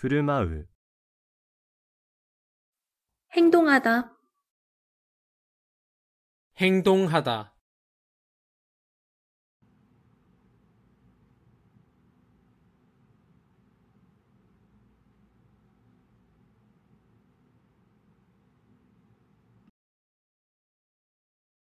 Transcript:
부르마을 행동하다 행동하다